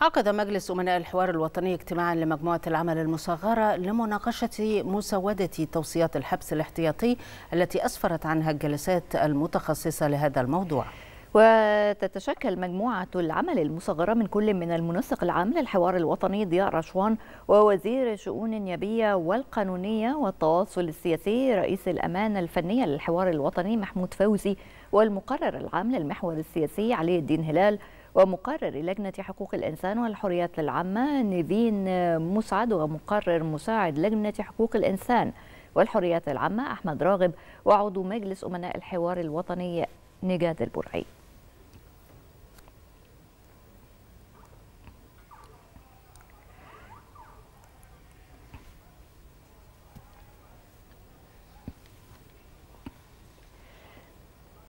عقد مجلس أمناء الحوار الوطني اجتماعا لمجموعة العمل المصغرة لمناقشة مسودة توصيات الحبس الاحتياطي التي أسفرت عنها الجلسات المتخصصة لهذا الموضوع وتتشكل مجموعة العمل المصغرة من كل من المنسق العام للحوار الوطني ضياء رشوان ووزير الشؤون النيابية والقانونية والتواصل السياسي رئيس الأمانة الفنية للحوار الوطني محمود فوزي والمقرر العام للمحور السياسي علي الدين هلال ومقرر لجنة حقوق الإنسان والحريات العامة نيفين مسعد ومقرر مساعد لجنة حقوق الإنسان والحريات العامة أحمد راغب وعضو مجلس أمناء الحوار الوطني نجاد البرعي